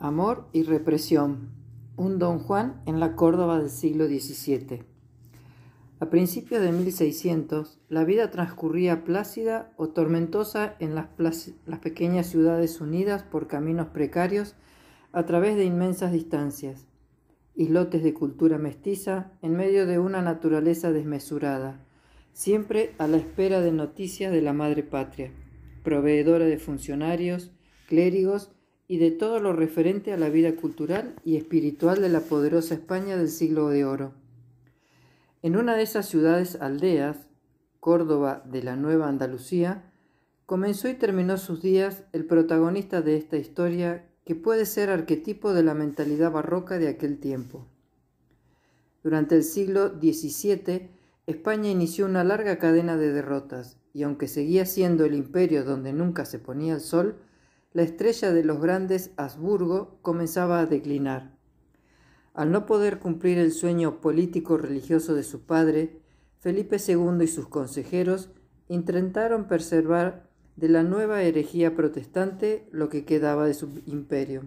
Amor y represión. Un don Juan en la Córdoba del siglo XVII. A principios de 1600, la vida transcurría plácida o tormentosa en las, las, pequeñas ciudades unidas por caminos precarios a través de inmensas distancias, islotes de cultura mestiza en medio de una naturaleza desmesurada, siempre a la espera de noticias de la madre patria, proveedora de funcionarios, clérigos y de todo lo referente a la vida cultural y espiritual de la poderosa España del siglo de oro. En una de esas ciudades aldeas, Córdoba de la Nueva Andalucía, comenzó y terminó sus días el protagonista de esta historia que puede ser arquetipo de la mentalidad barroca de aquel tiempo. Durante el siglo XVII, España inició una larga cadena de derrotas, y aunque seguía siendo el imperio donde nunca se ponía el sol, la estrella de los grandes Habsburgo comenzaba a declinar. Al no poder cumplir el sueño político-religioso de su padre, Felipe II y sus consejeros intentaron preservar de la nueva herejía protestante lo que quedaba de su imperio.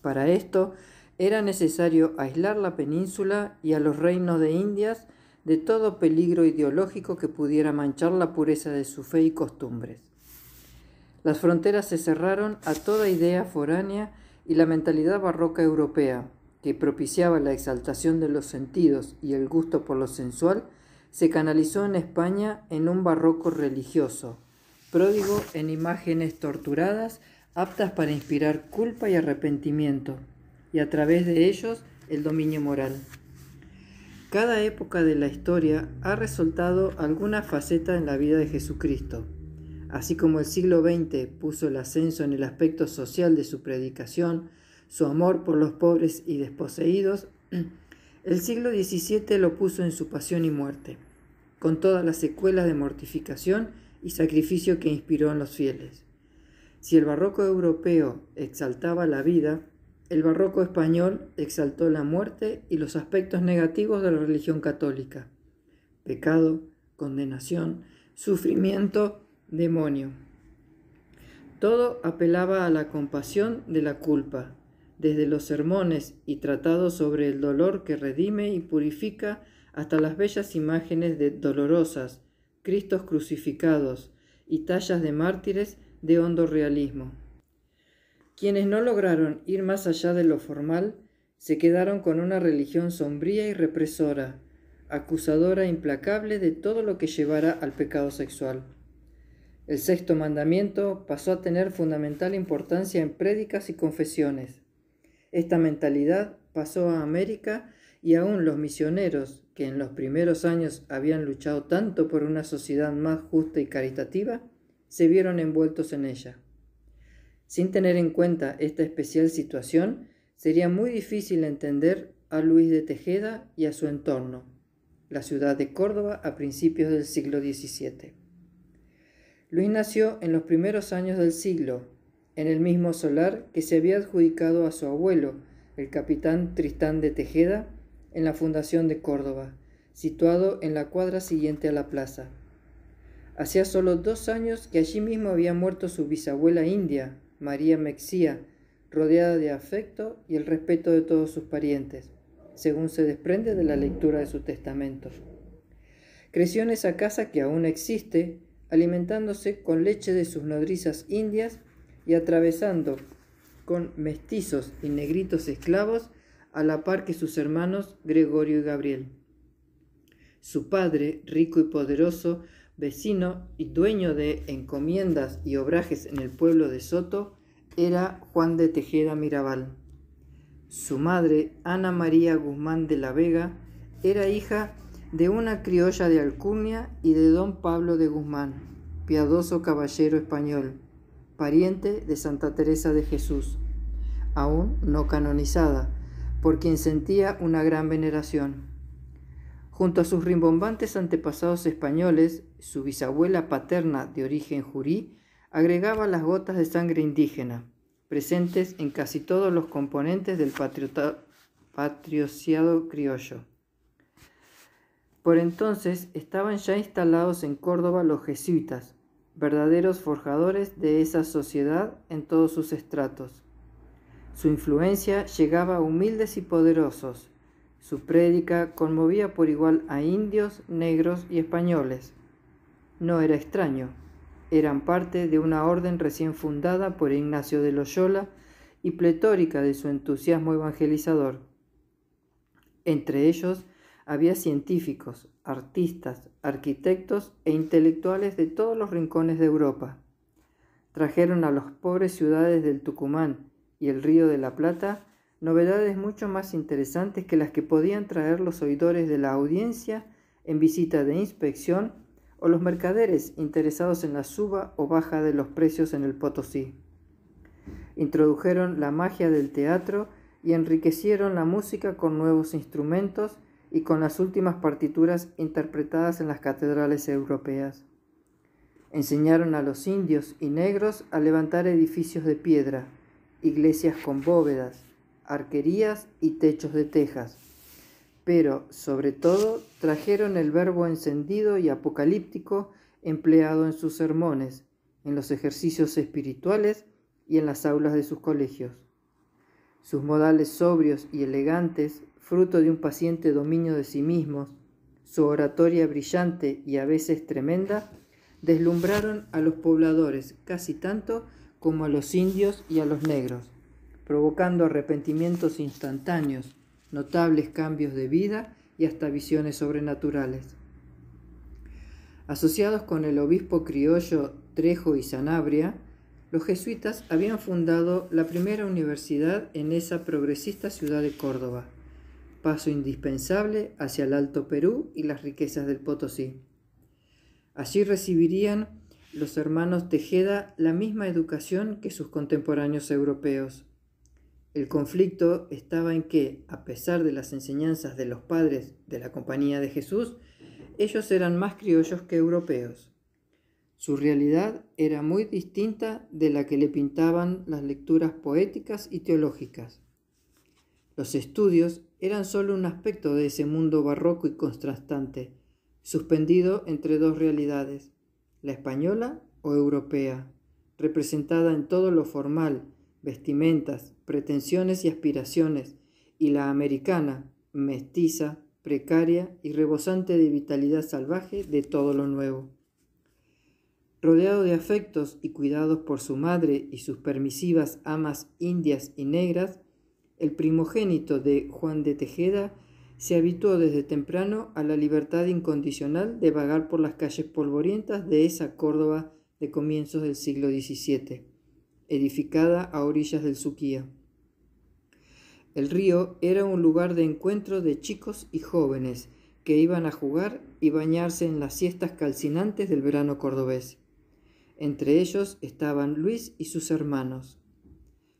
Para esto era necesario aislar la península y a los reinos de Indias de todo peligro ideológico que pudiera manchar la pureza de su fe y costumbres. Las fronteras se cerraron a toda idea foránea y la mentalidad barroca europea, que propiciaba la exaltación de los sentidos y el gusto por lo sensual, se canalizó en España en un barroco religioso, pródigo en imágenes torturadas aptas para inspirar culpa y arrepentimiento, y a través de ellos el dominio moral. Cada época de la historia ha resultado alguna faceta en la vida de Jesucristo. Así como el siglo XX puso el ascenso en el aspecto social de su predicación, su amor por los pobres y desposeídos, el siglo XVII lo puso en su pasión y muerte, con todas las secuelas de mortificación y sacrificio que inspiró en los fieles. Si el barroco europeo exaltaba la vida, el barroco español exaltó la muerte y los aspectos negativos de la religión católica. Pecado, condenación, sufrimiento demonio. Todo apelaba a la compasión de la culpa, desde los sermones y tratados sobre el dolor que redime y purifica hasta las bellas imágenes de dolorosas, Cristos crucificados y tallas de mártires de hondo realismo. Quienes no lograron ir más allá de lo formal se quedaron con una religión sombría y represora, acusadora e implacable de todo lo que llevara al pecado sexual. El sexto mandamiento pasó a tener fundamental importancia en prédicas y confesiones. Esta mentalidad pasó a América y aún los misioneros, que en los primeros años habían luchado tanto por una sociedad más justa y caritativa, se vieron envueltos en ella. Sin tener en cuenta esta especial situación, sería muy difícil entender a Luis de Tejeda y a su entorno, la ciudad de Córdoba a principios del siglo XVII. Luis nació en los primeros años del siglo, en el mismo solar que se había adjudicado a su abuelo, el capitán Tristán de Tejeda, en la fundación de Córdoba, situado en la cuadra siguiente a la plaza. Hacía solo dos años que allí mismo había muerto su bisabuela india, María Mexía, rodeada de afecto y el respeto de todos sus parientes, según se desprende de la lectura de su testamento. Creció en esa casa que aún existe alimentándose con leche de sus nodrizas indias y atravesando con mestizos y negritos esclavos a la par que sus hermanos Gregorio y Gabriel. Su padre, rico y poderoso, vecino y dueño de encomiendas y obrajes en el pueblo de Soto, era Juan de Tejeda Mirabal. Su madre, Ana María Guzmán de la Vega, era hija de una criolla de Alcurnia y de don Pablo de Guzmán, piadoso caballero español, pariente de Santa Teresa de Jesús, aún no canonizada, por quien sentía una gran veneración. Junto a sus rimbombantes antepasados españoles, su bisabuela paterna de origen jurí agregaba las gotas de sangre indígena, presentes en casi todos los componentes del patriociado criollo. Por entonces estaban ya instalados en Córdoba los jesuitas, verdaderos forjadores de esa sociedad en todos sus estratos. Su influencia llegaba a humildes y poderosos. Su prédica conmovía por igual a indios, negros y españoles. No era extraño. Eran parte de una orden recién fundada por Ignacio de Loyola y pletórica de su entusiasmo evangelizador. Entre ellos había científicos, artistas, arquitectos e intelectuales de todos los rincones de Europa. Trajeron a las pobres ciudades del Tucumán y el Río de la Plata novedades mucho más interesantes que las que podían traer los oidores de la audiencia en visita de inspección o los mercaderes interesados en la suba o baja de los precios en el Potosí. Introdujeron la magia del teatro y enriquecieron la música con nuevos instrumentos y con las últimas partituras interpretadas en las catedrales europeas. Enseñaron a los indios y negros a levantar edificios de piedra, iglesias con bóvedas, arquerías y techos de tejas. Pero, sobre todo, trajeron el verbo encendido y apocalíptico empleado en sus sermones, en los ejercicios espirituales y en las aulas de sus colegios sus modales sobrios y elegantes, fruto de un paciente dominio de sí mismos, su oratoria brillante y a veces tremenda, deslumbraron a los pobladores casi tanto como a los indios y a los negros, provocando arrepentimientos instantáneos, notables cambios de vida y hasta visiones sobrenaturales. Asociados con el obispo criollo Trejo y Sanabria, los jesuitas habían fundado la primera universidad en esa progresista ciudad de Córdoba, paso indispensable hacia el Alto Perú y las riquezas del Potosí. Así recibirían los hermanos Tejeda la misma educación que sus contemporáneos europeos. El conflicto estaba en que, a pesar de las enseñanzas de los padres de la Compañía de Jesús, ellos eran más criollos que europeos. Su realidad era muy distinta de la que le pintaban las lecturas poéticas y teológicas. Los estudios eran solo un aspecto de ese mundo barroco y contrastante, suspendido entre dos realidades, la española o europea, representada en todo lo formal, vestimentas, pretensiones y aspiraciones, y la americana, mestiza, precaria y rebosante de vitalidad salvaje de todo lo nuevo rodeado de afectos y cuidados por su madre y sus permisivas amas indias y negras, el primogénito de Juan de Tejeda se habituó desde temprano a la libertad incondicional de vagar por las calles polvorientas de esa Córdoba de comienzos del siglo XVII, edificada a orillas del Suquía. El río era un lugar de encuentro de chicos y jóvenes que iban a jugar y bañarse en las siestas calcinantes del verano cordobés. Entre ellos estaban Luis y sus hermanos.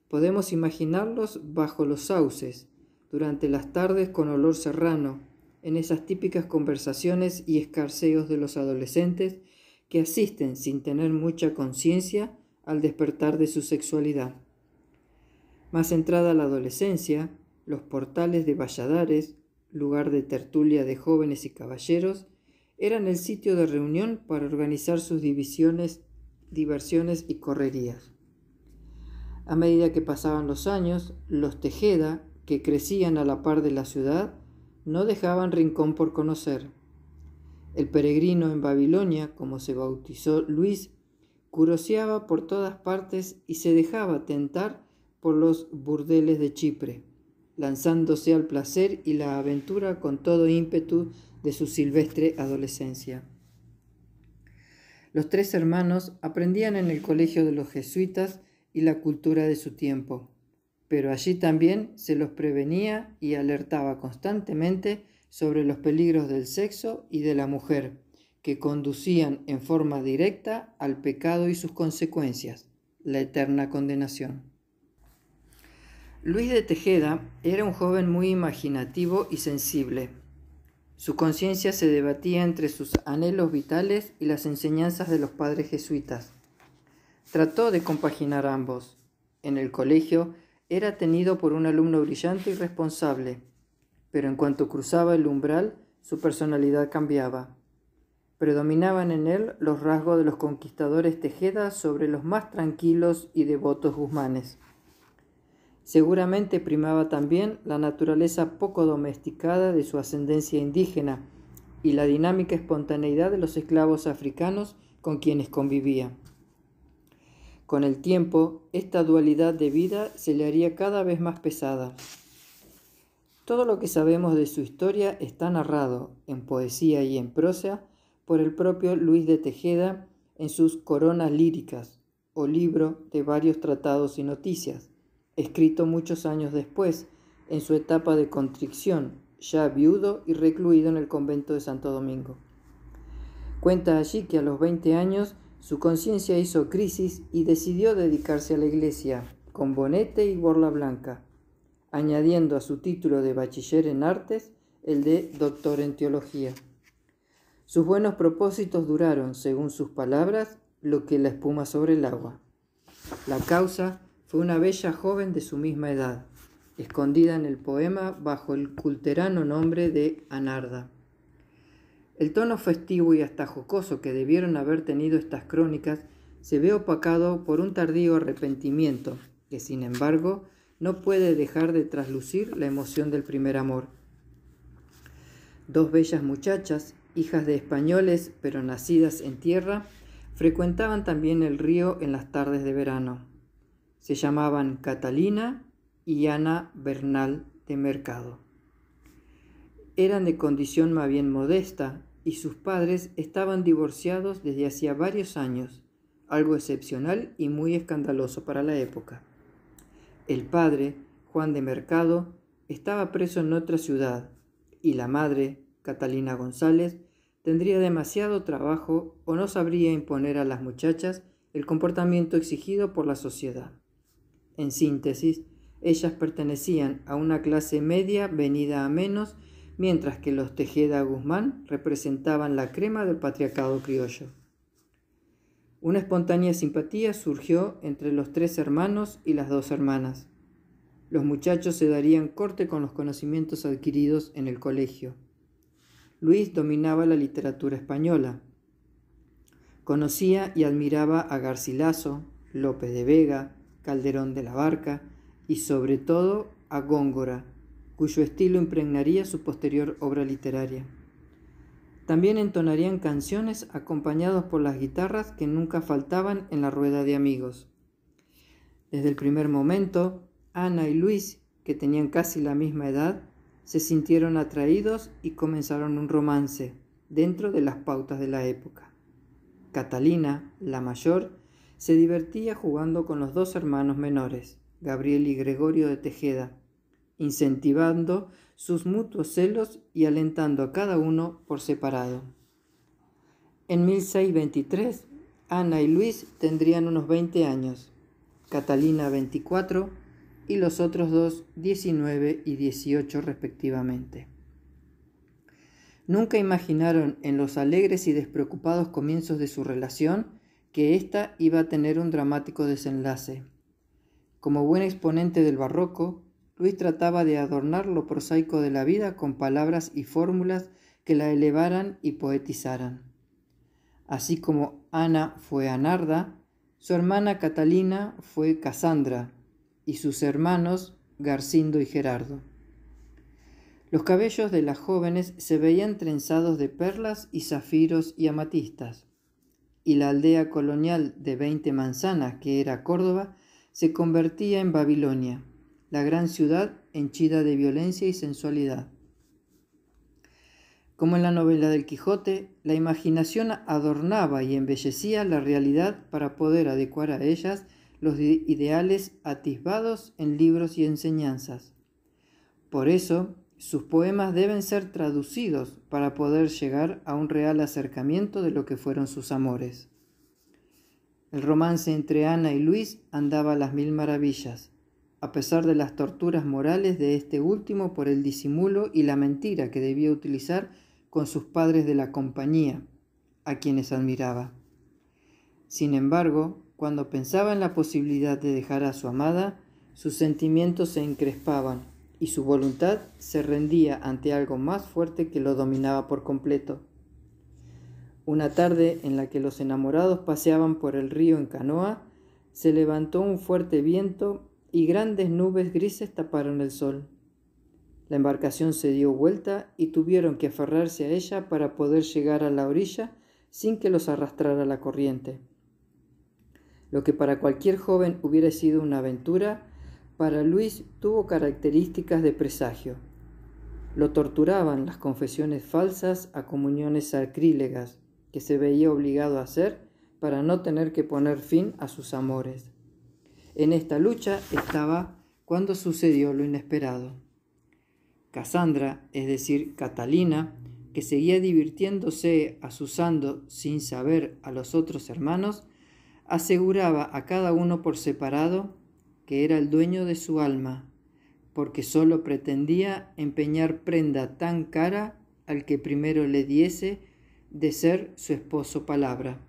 Podemos imaginarlos bajo los sauces, durante las tardes con olor serrano, en esas típicas conversaciones y escarceos de los adolescentes que asisten sin tener mucha conciencia al despertar de su sexualidad. Más entrada la adolescencia, los portales de Valladares, lugar de tertulia de jóvenes y caballeros, eran el sitio de reunión para organizar sus divisiones diversiones y correrías. A medida que pasaban los años, los Tejeda, que crecían a la par de la ciudad, no dejaban rincón por conocer. El peregrino en Babilonia, como se bautizó Luis, curoseaba por todas partes y se dejaba tentar por los burdeles de Chipre, lanzándose al placer y la aventura con todo ímpetu de su silvestre adolescencia. Los tres hermanos aprendían en el colegio de los jesuitas y la cultura de su tiempo, pero allí también se los prevenía y alertaba constantemente sobre los peligros del sexo y de la mujer, que conducían en forma directa al pecado y sus consecuencias, la eterna condenación. Luis de Tejeda era un joven muy imaginativo y sensible su conciencia se debatía entre sus anhelos vitales y las enseñanzas de los padres jesuitas. Trató de compaginar ambos. En el colegio era tenido por un alumno brillante y responsable, pero en cuanto cruzaba el umbral, su personalidad cambiaba. Predominaban en él los rasgos de los conquistadores Tejeda sobre los más tranquilos y devotos Guzmanes. Seguramente primaba también la naturaleza poco domesticada de su ascendencia indígena y la dinámica espontaneidad de los esclavos africanos con quienes convivía. Con el tiempo, esta dualidad de vida se le haría cada vez más pesada. Todo lo que sabemos de su historia está narrado, en poesía y en prosa, por el propio Luis de Tejeda en sus Coronas Líricas, o libro de varios tratados y noticias, escrito muchos años después, en su etapa de contrición, ya viudo y recluido en el convento de Santo Domingo. Cuenta allí que a los 20 años su conciencia hizo crisis y decidió dedicarse a la iglesia, con bonete y borla blanca, añadiendo a su título de bachiller en artes el de doctor en teología. Sus buenos propósitos duraron, según sus palabras, lo que la espuma sobre el agua. La causa fue una bella joven de su misma edad, escondida en el poema bajo el culterano nombre de Anarda. El tono festivo y hasta jocoso que debieron haber tenido estas crónicas se ve opacado por un tardío arrepentimiento, que sin embargo no puede dejar de traslucir la emoción del primer amor. Dos bellas muchachas, hijas de españoles pero nacidas en tierra, frecuentaban también el río en las tardes de verano se llamaban Catalina y Ana Bernal de Mercado. Eran de condición más bien modesta y sus padres estaban divorciados desde hacía varios años, algo excepcional y muy escandaloso para la época. El padre, Juan de Mercado, estaba preso en otra ciudad y la madre, Catalina González, tendría demasiado trabajo o no sabría imponer a las muchachas el comportamiento exigido por la sociedad. En síntesis, ellas pertenecían a una clase media venida a menos, mientras que los Tejeda Guzmán representaban la crema del patriarcado criollo. Una espontánea simpatía surgió entre los tres hermanos y las dos hermanas. Los muchachos se darían corte con los conocimientos adquiridos en el colegio. Luis dominaba la literatura española. Conocía y admiraba a Garcilaso, López de Vega, Calderón de la Barca y sobre todo a Góngora, cuyo estilo impregnaría su posterior obra literaria. También entonarían canciones acompañados por las guitarras que nunca faltaban en la rueda de amigos. Desde el primer momento, Ana y Luis, que tenían casi la misma edad, se sintieron atraídos y comenzaron un romance dentro de las pautas de la época. Catalina, la mayor, se divertía jugando con los dos hermanos menores, Gabriel y Gregorio de Tejeda, incentivando sus mutuos celos y alentando a cada uno por separado. En 1623, Ana y Luis tendrían unos 20 años, Catalina 24 y los otros dos 19 y 18 respectivamente. Nunca imaginaron en los alegres y despreocupados comienzos de su relación que ésta iba a tener un dramático desenlace. Como buen exponente del barroco, Luis trataba de adornar lo prosaico de la vida con palabras y fórmulas que la elevaran y poetizaran. Así como Ana fue Anarda, su hermana Catalina fue Casandra y sus hermanos Garcindo y Gerardo. Los cabellos de las jóvenes se veían trenzados de perlas y zafiros y amatistas y la aldea colonial de 20 manzanas que era Córdoba se convertía en Babilonia, la gran ciudad henchida de violencia y sensualidad. Como en la novela del Quijote, la imaginación adornaba y embellecía la realidad para poder adecuar a ellas los ideales atisbados en libros y enseñanzas. Por eso, sus poemas deben ser traducidos para poder llegar a un real acercamiento de lo que fueron sus amores. El romance entre Ana y Luis andaba a las mil maravillas, a pesar de las torturas morales de este último por el disimulo y la mentira que debía utilizar con sus padres de la compañía, a quienes admiraba. Sin embargo, cuando pensaba en la posibilidad de dejar a su amada, sus sentimientos se encrespaban y su voluntad se rendía ante algo más fuerte que lo dominaba por completo. Una tarde en la que los enamorados paseaban por el río en canoa, se levantó un fuerte viento y grandes nubes grises taparon el sol. La embarcación se dio vuelta y tuvieron que aferrarse a ella para poder llegar a la orilla sin que los arrastrara la corriente. Lo que para cualquier joven hubiera sido una aventura, para Luis tuvo características de presagio. Lo torturaban las confesiones falsas a comuniones sacrílegas que se veía obligado a hacer para no tener que poner fin a sus amores. En esta lucha estaba cuando sucedió lo inesperado. Casandra, es decir, Catalina, que seguía divirtiéndose asusando sin saber a los otros hermanos, aseguraba a cada uno por separado que era el dueño de su alma, porque sólo pretendía empeñar prenda tan cara al que primero le diese de ser su esposo palabra.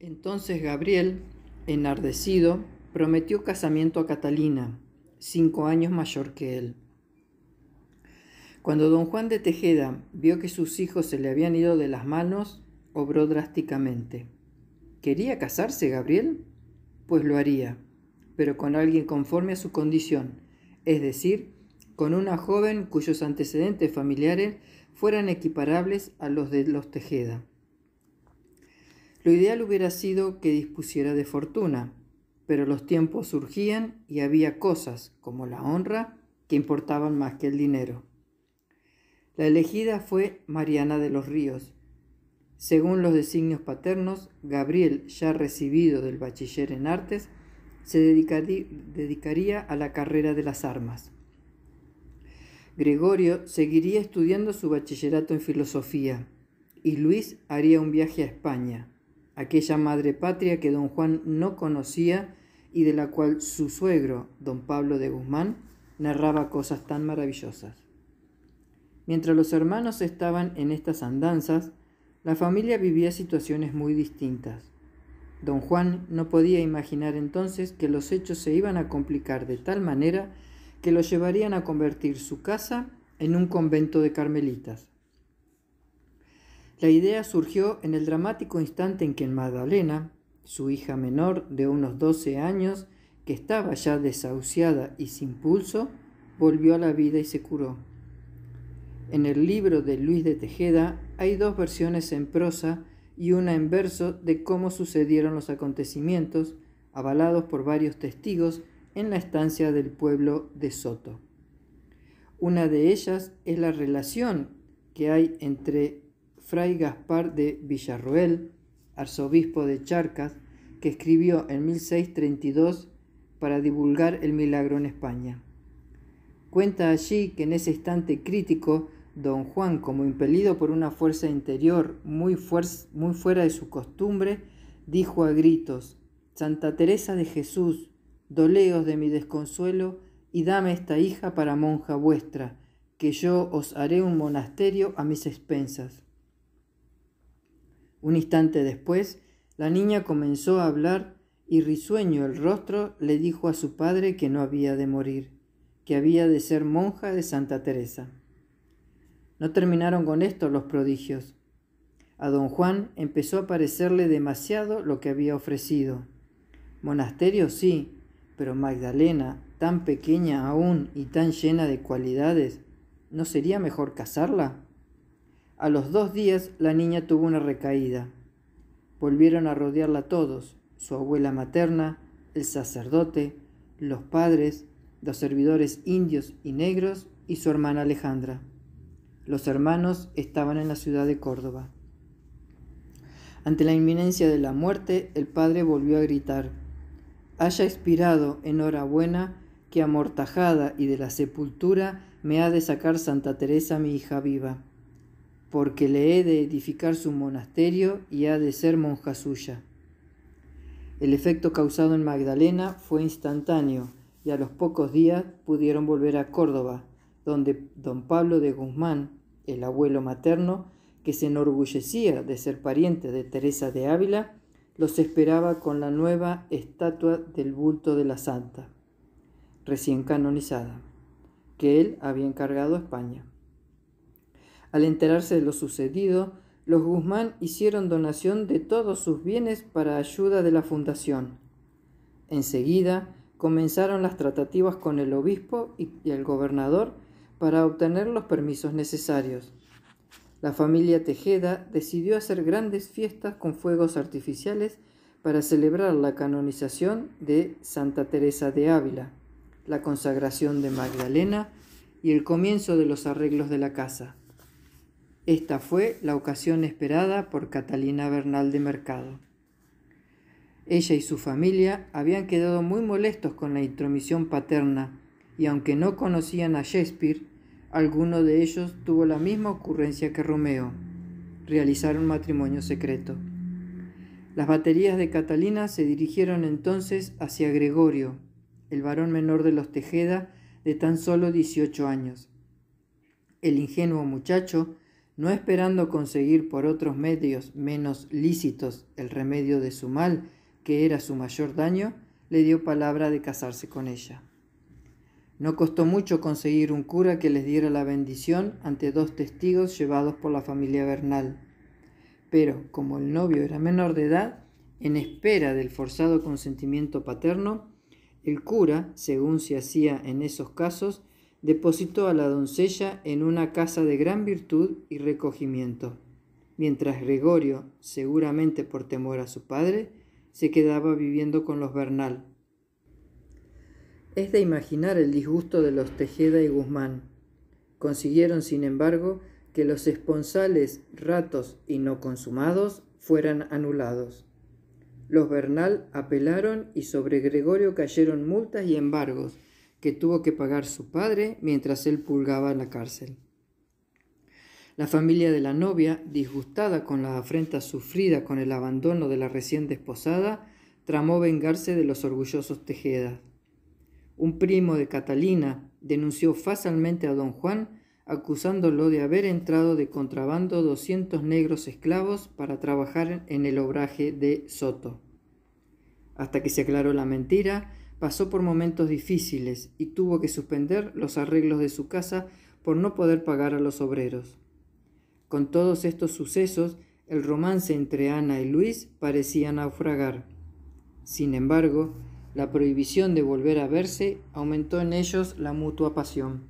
Entonces Gabriel, enardecido, prometió casamiento a Catalina, cinco años mayor que él. Cuando don Juan de Tejeda vio que sus hijos se le habían ido de las manos, obró drásticamente. ¿Quería casarse Gabriel? Pues lo haría pero con alguien conforme a su condición, es decir, con una joven cuyos antecedentes familiares fueran equiparables a los de los Tejeda. Lo ideal hubiera sido que dispusiera de fortuna, pero los tiempos surgían y había cosas, como la honra, que importaban más que el dinero. La elegida fue Mariana de los Ríos. Según los designios paternos, Gabriel, ya recibido del bachiller en artes, se dedicaría a la carrera de las armas. Gregorio seguiría estudiando su bachillerato en filosofía y Luis haría un viaje a España, aquella madre patria que don Juan no conocía y de la cual su suegro, don Pablo de Guzmán, narraba cosas tan maravillosas. Mientras los hermanos estaban en estas andanzas, la familia vivía situaciones muy distintas. Don Juan no podía imaginar entonces que los hechos se iban a complicar de tal manera que lo llevarían a convertir su casa en un convento de carmelitas. La idea surgió en el dramático instante en que Magdalena, su hija menor de unos 12 años, que estaba ya desahuciada y sin pulso, volvió a la vida y se curó. En el libro de Luis de Tejeda hay dos versiones en prosa y una en verso de cómo sucedieron los acontecimientos, avalados por varios testigos, en la estancia del pueblo de Soto. Una de ellas es la relación que hay entre Fray Gaspar de Villarroel, arzobispo de Charcas, que escribió en 1632 para divulgar el milagro en España. Cuenta allí que en ese instante crítico Don Juan, como impelido por una fuerza interior muy, fuera de su costumbre, dijo a gritos, Santa Teresa de Jesús, doleos de mi desconsuelo, y dame esta hija para monja vuestra, que yo os haré un monasterio a mis expensas. Un instante después, la niña comenzó a hablar y risueño el rostro le dijo a su padre que no había de morir, que había de ser monja de Santa Teresa. No terminaron con esto los prodigios. A don Juan empezó a parecerle demasiado lo que había ofrecido. Monasterio sí, pero Magdalena, tan pequeña aún y tan llena de cualidades, ¿no sería mejor casarla? A los dos días la niña tuvo una recaída. Volvieron a rodearla todos, su abuela materna, el sacerdote, los padres, los servidores indios y negros y su hermana Alejandra. Los hermanos estaban en la ciudad de Córdoba. Ante la inminencia de la muerte, el padre volvió a gritar, Haya expirado, enhorabuena, que amortajada y de la sepultura me ha de sacar Santa Teresa mi hija viva, porque le he de edificar su monasterio y ha de ser monja suya. El efecto causado en Magdalena fue instantáneo y a los pocos días pudieron volver a Córdoba, donde don Pablo de Guzmán, el abuelo materno, que se enorgullecía de ser pariente de Teresa de Ávila, los esperaba con la nueva estatua del bulto de la Santa, recién canonizada, que él había encargado a España. Al enterarse de lo sucedido, los Guzmán hicieron donación de todos sus bienes para ayuda de la fundación. Enseguida comenzaron las tratativas con el obispo y el gobernador para obtener los permisos necesarios. La familia Tejeda decidió hacer grandes fiestas con fuegos artificiales para celebrar la canonización de Santa Teresa de Ávila, la consagración de Magdalena y el comienzo de los arreglos de la casa. Esta fue la ocasión esperada por Catalina Bernal de Mercado. Ella y su familia habían quedado muy molestos con la intromisión paterna y aunque no conocían a Shakespeare, alguno de ellos tuvo la misma ocurrencia que Romeo, realizar un matrimonio secreto. Las baterías de Catalina se dirigieron entonces hacia Gregorio, el varón menor de los Tejeda, de tan solo 18 años. El ingenuo muchacho, no esperando conseguir por otros medios menos lícitos el remedio de su mal, que era su mayor daño, le dio palabra de casarse con ella. No costó mucho conseguir un cura que les diera la bendición ante dos testigos llevados por la familia Bernal. Pero, como el novio era menor de edad, en espera del forzado consentimiento paterno, el cura, según se hacía en esos casos, depositó a la doncella en una casa de gran virtud y recogimiento, mientras Gregorio, seguramente por temor a su padre, se quedaba viviendo con los Bernal, es de imaginar el disgusto de los Tejeda y Guzmán. Consiguieron, sin embargo, que los esponsales ratos y no consumados fueran anulados. Los Bernal apelaron y sobre Gregorio cayeron multas y embargos que tuvo que pagar su padre mientras él pulgaba la cárcel. La familia de la novia, disgustada con la afrenta sufrida con el abandono de la recién desposada, tramó vengarse de los orgullosos Tejeda. Un primo de Catalina denunció fácilmente a don Juan acusándolo de haber entrado de contrabando 200 negros esclavos para trabajar en el obraje de Soto. Hasta que se aclaró la mentira, pasó por momentos difíciles y tuvo que suspender los arreglos de su casa por no poder pagar a los obreros. Con todos estos sucesos, el romance entre Ana y Luis parecía naufragar. Sin embargo, la prohibición de volver a verse aumentó en ellos la mutua pasión.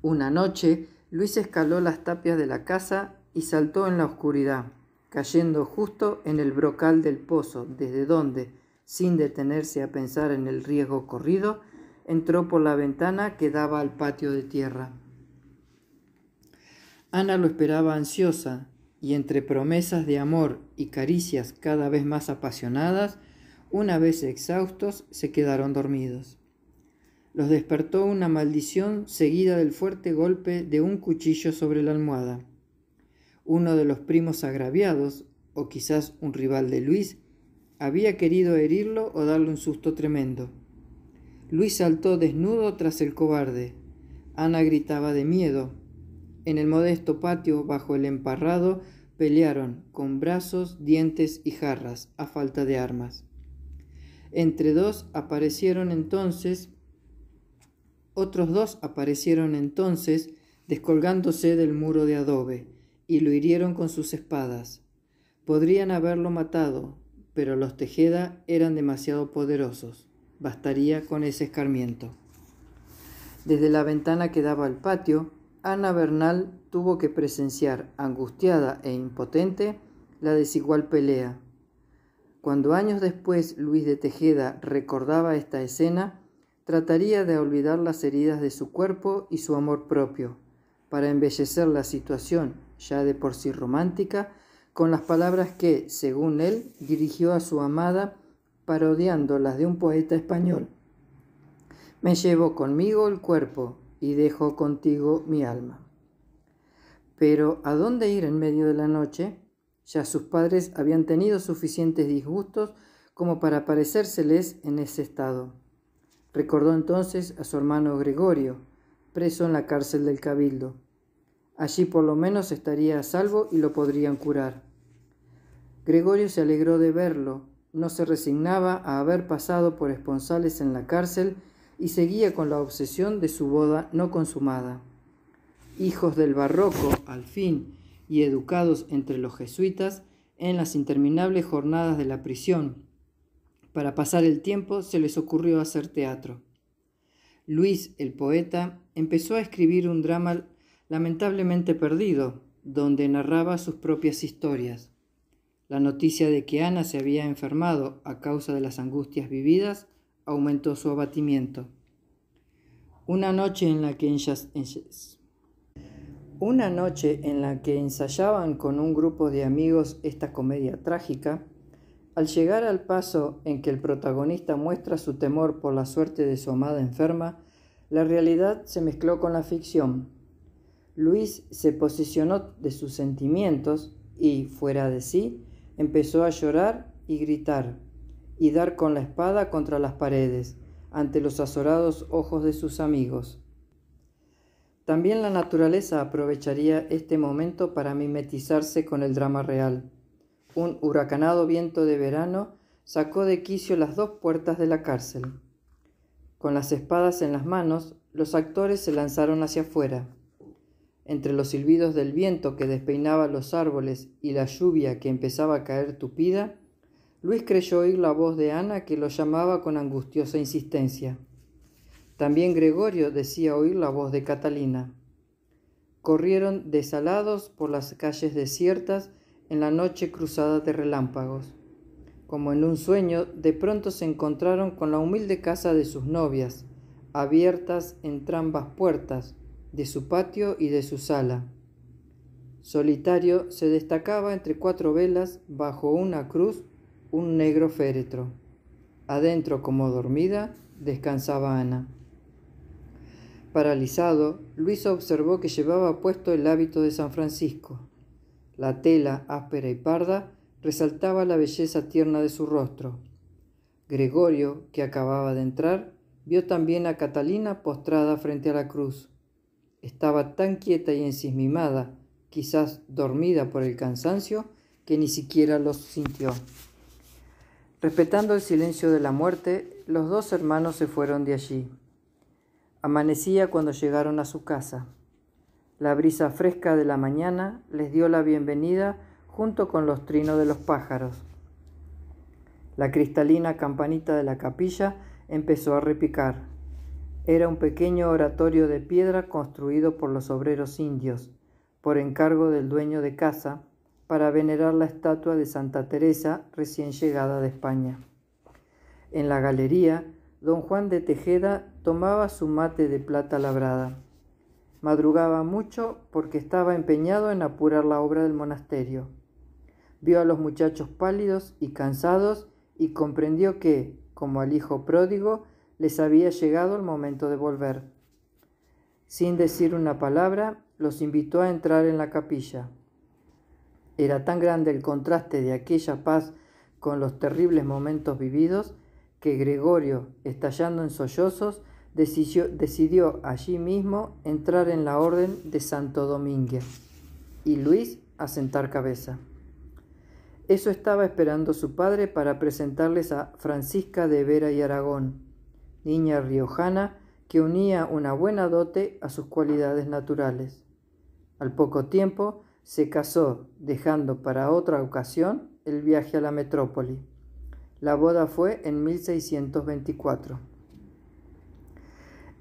Una noche, Luis escaló las tapias de la casa y saltó en la oscuridad, cayendo justo en el brocal del pozo, desde donde, sin detenerse a pensar en el riesgo corrido, entró por la ventana que daba al patio de tierra. Ana lo esperaba ansiosa, y entre promesas de amor y caricias cada vez más apasionadas, una vez exhaustos, se quedaron dormidos. Los despertó una maldición seguida del fuerte golpe de un cuchillo sobre la almohada. Uno de los primos agraviados, o quizás un rival de Luis, había querido herirlo o darle un susto tremendo. Luis saltó desnudo tras el cobarde. Ana gritaba de miedo. En el modesto patio, bajo el emparrado, pelearon con brazos, dientes y jarras, a falta de armas. Entre dos aparecieron entonces, otros dos aparecieron entonces, descolgándose del muro de adobe, y lo hirieron con sus espadas. Podrían haberlo matado, pero los Tejeda eran demasiado poderosos. Bastaría con ese escarmiento. Desde la ventana que daba al patio, Ana Bernal tuvo que presenciar, angustiada e impotente, la desigual pelea cuando años después Luis de Tejeda recordaba esta escena, trataría de olvidar las heridas de su cuerpo y su amor propio, para embellecer la situación, ya de por sí romántica, con las palabras que, según él, dirigió a su amada, parodiando las de un poeta español. Me llevo conmigo el cuerpo y dejo contigo mi alma. Pero ¿a dónde ir en medio de la noche? Ya sus padres habían tenido suficientes disgustos como para parecérseles en ese estado. Recordó entonces a su hermano Gregorio, preso en la cárcel del Cabildo. Allí por lo menos estaría a salvo y lo podrían curar. Gregorio se alegró de verlo, no se resignaba a haber pasado por esponsales en la cárcel y seguía con la obsesión de su boda no consumada. Hijos del barroco, al fin, y educados entre los jesuitas en las interminables jornadas de la prisión. Para pasar el tiempo se les ocurrió hacer teatro. Luis, el poeta, empezó a escribir un drama lamentablemente perdido, donde narraba sus propias historias. La noticia de que Ana se había enfermado a causa de las angustias vividas aumentó su abatimiento. Una noche en la que una noche en la que ensayaban con un grupo de amigos esta comedia trágica, al llegar al paso en que el protagonista muestra su temor por la suerte de su amada enferma, la realidad se mezcló con la ficción. Luis se posicionó de sus sentimientos y, fuera de sí, empezó a llorar y gritar, y dar con la espada contra las paredes, ante los azorados ojos de sus amigos. También la naturaleza aprovecharía este momento para mimetizarse con el drama real. Un huracanado viento de verano sacó de quicio las dos puertas de la cárcel. Con las espadas en las manos, los actores se lanzaron hacia afuera. Entre los silbidos del viento que despeinaba los árboles y la lluvia que empezaba a caer tupida, Luis creyó oír la voz de Ana que lo llamaba con angustiosa insistencia. También Gregorio decía oír la voz de Catalina. Corrieron desalados por las calles desiertas en la noche cruzada de relámpagos. Como en un sueño, de pronto se encontraron con la humilde casa de sus novias, abiertas en entrambas puertas, de su patio y de su sala. Solitario se destacaba entre cuatro velas bajo una cruz un negro féretro. Adentro, como dormida, descansaba Ana. Paralizado, Luis observó que llevaba puesto el hábito de San Francisco. La tela áspera y parda resaltaba la belleza tierna de su rostro. Gregorio, que acababa de entrar, vio también a Catalina postrada frente a la cruz. Estaba tan quieta y ensimismada, quizás dormida por el cansancio, que ni siquiera los sintió. Respetando el silencio de la muerte, los dos hermanos se fueron de allí. Amanecía cuando llegaron a su casa. La brisa fresca de la mañana les dio la bienvenida junto con los trinos de los pájaros. La cristalina campanita de la capilla empezó a repicar. Era un pequeño oratorio de piedra construido por los obreros indios, por encargo del dueño de casa, para venerar la estatua de Santa Teresa recién llegada de España. En la galería, don Juan de Tejeda tomaba su mate de plata labrada. Madrugaba mucho porque estaba empeñado en apurar la obra del monasterio. Vio a los muchachos pálidos y cansados y comprendió que, como al hijo pródigo, les había llegado el momento de volver. Sin decir una palabra, los invitó a entrar en la capilla. Era tan grande el contraste de aquella paz con los terribles momentos vividos que Gregorio, estallando en sollozos, decidió, allí mismo entrar en la Orden de Santo Domingo y Luis asentar cabeza. Eso estaba esperando su padre para presentarles a Francisca de Vera y Aragón, niña riojana que unía una buena dote a sus cualidades naturales. Al poco tiempo se casó, dejando para otra ocasión el viaje a la metrópoli. La boda fue en 1624.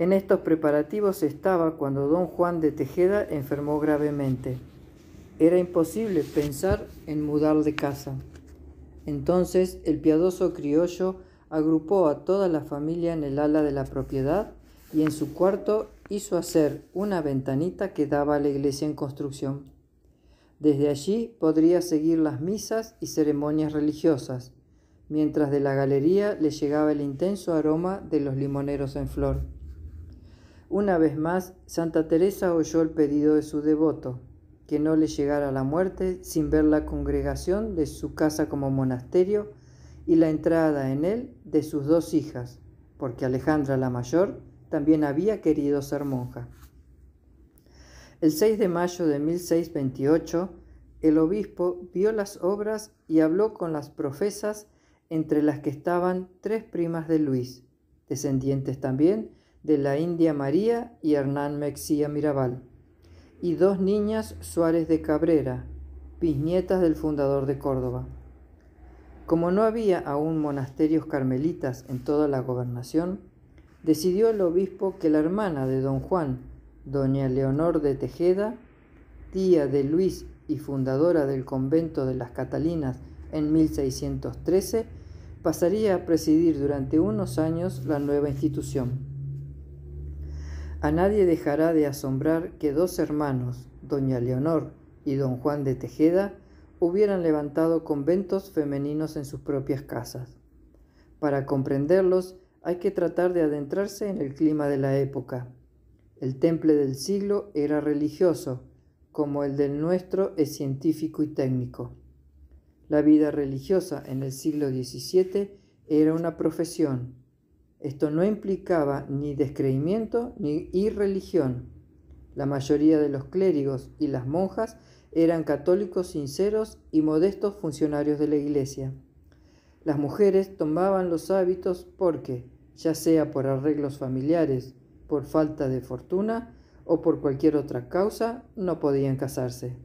En estos preparativos estaba cuando don Juan de Tejeda enfermó gravemente. Era imposible pensar en mudar de casa. Entonces el piadoso criollo agrupó a toda la familia en el ala de la propiedad y en su cuarto hizo hacer una ventanita que daba a la iglesia en construcción. Desde allí podría seguir las misas y ceremonias religiosas, mientras de la galería le llegaba el intenso aroma de los limoneros en flor. Una vez más, Santa Teresa oyó el pedido de su devoto, que no le llegara la muerte sin ver la congregación de su casa como monasterio y la entrada en él de sus dos hijas, porque Alejandra la mayor también había querido ser monja. El 6 de mayo de 1628, el obispo vio las obras y habló con las profesas, entre las que estaban tres primas de Luis, descendientes también de la India María y Hernán Mexía Mirabal, y dos niñas Suárez de Cabrera, bisnietas del fundador de Córdoba. Como no había aún monasterios carmelitas en toda la gobernación, decidió el obispo que la hermana de don Juan, doña Leonor de Tejeda, tía de Luis y fundadora del convento de las Catalinas en 1613, pasaría a presidir durante unos años la nueva institución. A nadie dejará de asombrar que dos hermanos, doña Leonor y don Juan de Tejeda, hubieran levantado conventos femeninos en sus propias casas. Para comprenderlos hay que tratar de adentrarse en el clima de la época. El temple del siglo era religioso, como el del nuestro es científico y técnico. La vida religiosa en el siglo XVII era una profesión, esto no implicaba ni descreimiento ni irreligión. La mayoría de los clérigos y las monjas eran católicos sinceros y modestos funcionarios de la Iglesia. Las mujeres tomaban los hábitos porque, ya sea por arreglos familiares, por falta de fortuna o por cualquier otra causa, no podían casarse.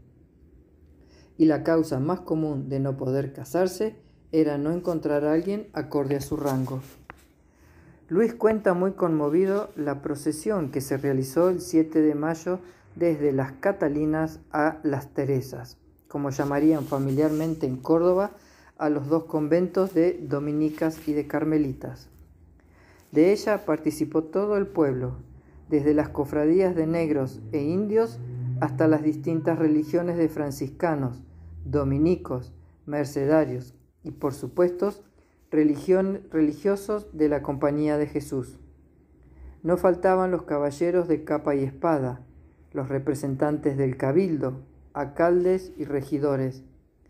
Y la causa más común de no poder casarse era no encontrar a alguien acorde a su rango. Luis cuenta muy conmovido la procesión que se realizó el 7 de mayo desde las Catalinas a las Teresas, como llamarían familiarmente en Córdoba a los dos conventos de dominicas y de carmelitas. De ella participó todo el pueblo, desde las cofradías de negros e indios hasta las distintas religiones de franciscanos, dominicos, mercedarios y por supuesto religiosos de la compañía de Jesús. No faltaban los caballeros de capa y espada, los representantes del cabildo, alcaldes y regidores,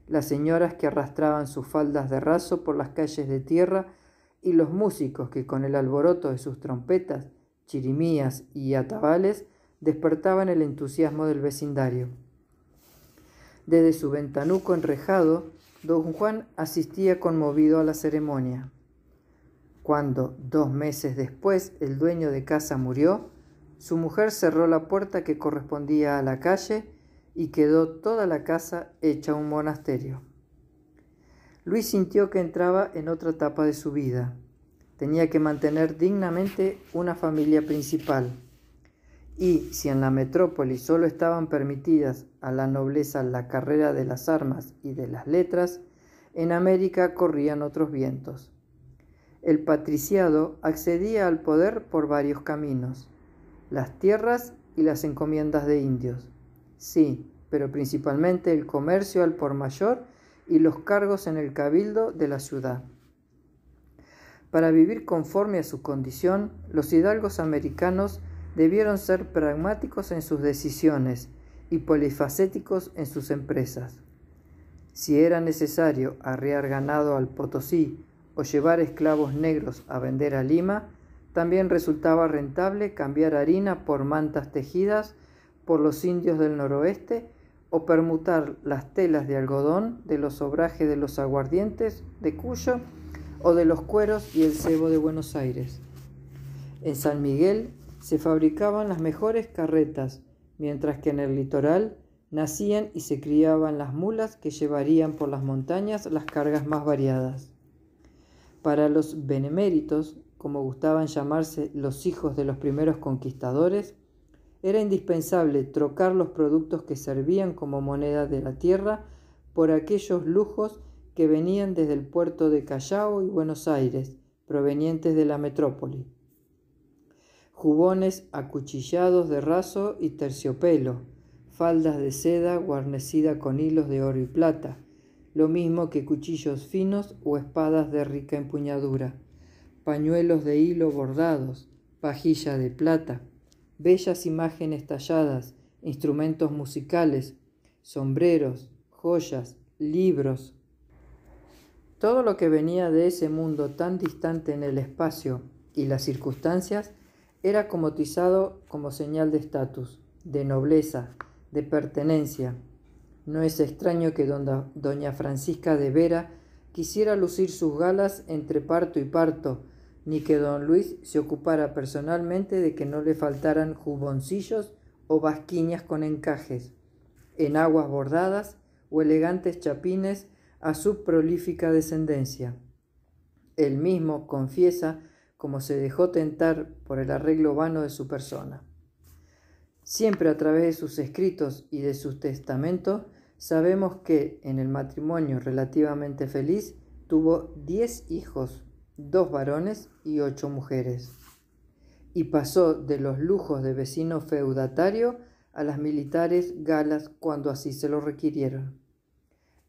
las señoras que arrastraban sus faldas de raso por las calles de tierra y los músicos que con el alboroto de sus trompetas, chirimías y atabales despertaban el entusiasmo del vecindario. Desde su ventanuco enrejado, Don Juan asistía conmovido a la ceremonia. Cuando, dos meses después, el dueño de casa murió, su mujer cerró la puerta que correspondía a la calle y quedó toda la casa hecha un monasterio. Luis sintió que entraba en otra etapa de su vida. Tenía que mantener dignamente una familia principal y si en la metrópoli solo estaban permitidas a la nobleza la carrera de las armas y de las letras, en América corrían otros vientos. El patriciado accedía al poder por varios caminos, las tierras y las encomiendas de indios. Sí, pero principalmente el comercio al por mayor y los cargos en el cabildo de la ciudad. Para vivir conforme a su condición, los hidalgos americanos debieron ser pragmáticos en sus decisiones y polifacéticos en sus empresas. Si era necesario arrear ganado al Potosí o llevar esclavos negros a vender a Lima, también resultaba rentable cambiar harina por mantas tejidas por los indios del noroeste o permutar las telas de algodón de los sobrajes de los aguardientes de Cuyo o de los cueros y el cebo de Buenos Aires. En San Miguel se fabricaban las mejores carretas, mientras que en el litoral nacían y se criaban las mulas que llevarían por las montañas las cargas más variadas. Para los beneméritos, como gustaban llamarse los hijos de los primeros conquistadores, era indispensable trocar los productos que servían como moneda de la tierra por aquellos lujos que venían desde el puerto de Callao y Buenos Aires, provenientes de la metrópoli jubones acuchillados de raso y terciopelo, faldas de seda guarnecida con hilos de oro y plata, lo mismo que cuchillos finos o espadas de rica empuñadura, pañuelos de hilo bordados, pajilla de plata, bellas imágenes talladas, instrumentos musicales, sombreros, joyas, libros. Todo lo que venía de ese mundo tan distante en el espacio y las circunstancias era como como señal de estatus, de nobleza, de pertenencia. No es extraño que doña Francisca de Vera quisiera lucir sus galas entre parto y parto, ni que don Luis se ocupara personalmente de que no le faltaran juboncillos o basquiñas con encajes, enaguas bordadas o elegantes chapines a su prolífica descendencia. Él mismo confiesa como se dejó tentar por el arreglo vano de su persona. Siempre a través de sus escritos y de sus testamentos sabemos que en el matrimonio relativamente feliz tuvo diez hijos, dos varones y ocho mujeres, y pasó de los lujos de vecino feudatario a las militares galas cuando así se lo requirieron.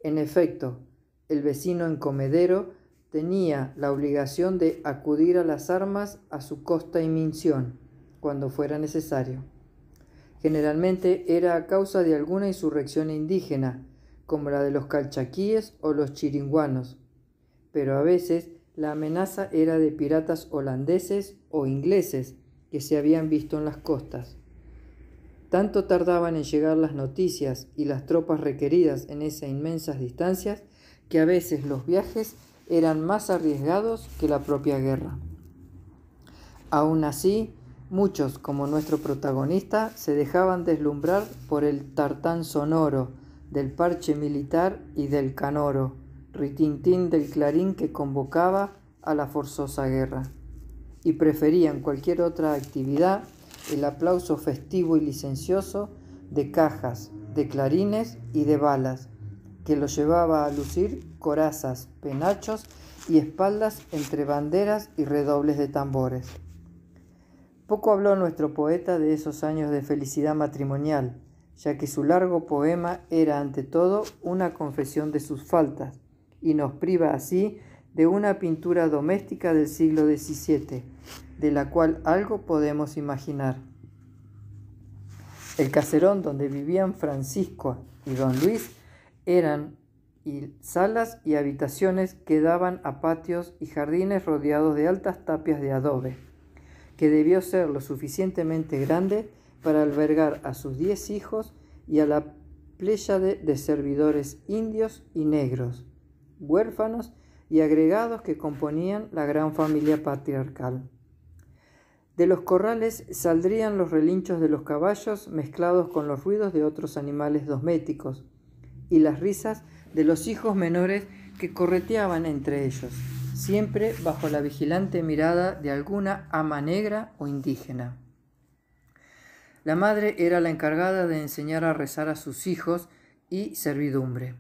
En efecto, el vecino encomedero tenía la obligación de acudir a las armas a su costa y minción cuando fuera necesario. Generalmente era a causa de alguna insurrección indígena, como la de los calchaquíes o los chiringuanos, pero a veces la amenaza era de piratas holandeses o ingleses que se habían visto en las costas. Tanto tardaban en llegar las noticias y las tropas requeridas en esas inmensas distancias que a veces los viajes eran más arriesgados que la propia guerra. Aún así, muchos, como nuestro protagonista, se dejaban deslumbrar por el tartán sonoro, del parche militar y del canoro, ritintín del clarín que convocaba a la forzosa guerra, y preferían cualquier otra actividad el aplauso festivo y licencioso de cajas, de clarines y de balas, que los llevaba a lucir corazas, penachos y espaldas entre banderas y redobles de tambores. Poco habló nuestro poeta de esos años de felicidad matrimonial, ya que su largo poema era ante todo una confesión de sus faltas, y nos priva así de una pintura doméstica del siglo XVII, de la cual algo podemos imaginar. El caserón donde vivían Francisco y don Luis eran salas y habitaciones que daban a patios y jardines rodeados de altas tapias de adobe, que debió ser lo suficientemente grande para albergar a sus diez hijos y a la pléyade de servidores indios y negros, huérfanos y agregados que componían la gran familia patriarcal. De los corrales saldrían los relinchos de los caballos mezclados con los ruidos de otros animales domésticos y las risas de los hijos menores que correteaban entre ellos, siempre bajo la vigilante mirada de alguna ama negra o indígena. La madre era la encargada de enseñar a rezar a sus hijos y servidumbre.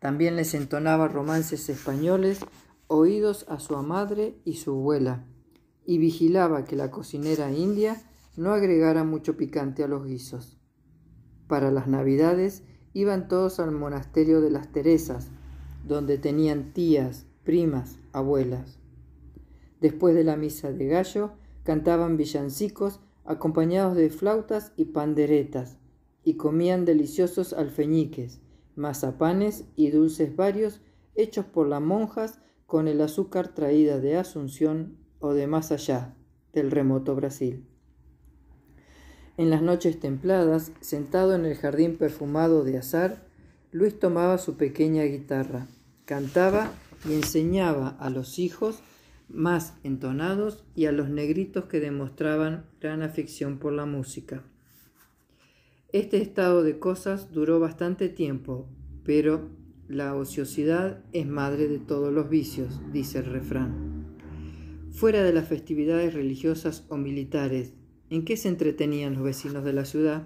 También les entonaba romances españoles oídos a su madre y su abuela, y vigilaba que la cocinera india no agregara mucho picante a los guisos. Para las navidades iban todos al monasterio de las Teresas, donde tenían tías, primas, abuelas. Después de la misa de gallo, cantaban villancicos acompañados de flautas y panderetas, y comían deliciosos alfeñiques, mazapanes y dulces varios hechos por las monjas con el azúcar traída de Asunción o de más allá, del remoto Brasil. En las noches templadas, sentado en el jardín perfumado de azar, Luis tomaba su pequeña guitarra, cantaba y enseñaba a los hijos más entonados y a los negritos que demostraban gran afición por la música. Este estado de cosas duró bastante tiempo, pero la ociosidad es madre de todos los vicios, dice el refrán. Fuera de las festividades religiosas o militares, ¿En qué se entretenían los vecinos de la ciudad?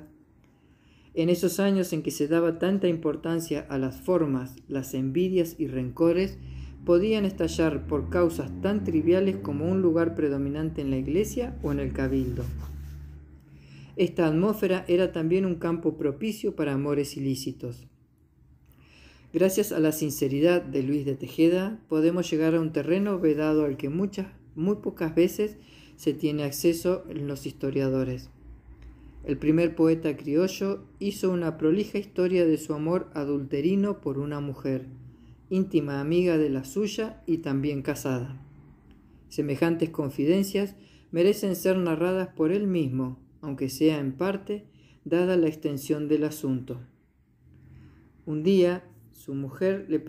En esos años en que se daba tanta importancia a las formas, las envidias y rencores, podían estallar por causas tan triviales como un lugar predominante en la iglesia o en el cabildo. Esta atmósfera era también un campo propicio para amores ilícitos. Gracias a la sinceridad de Luis de Tejeda, podemos llegar a un terreno vedado al que muchas, muy pocas veces se tiene acceso en los historiadores. El primer poeta criollo hizo una prolija historia de su amor adulterino por una mujer, íntima amiga de la suya y también casada. Semejantes confidencias merecen ser narradas por él mismo, aunque sea en parte, dada la extensión del asunto. Un día, su mujer le,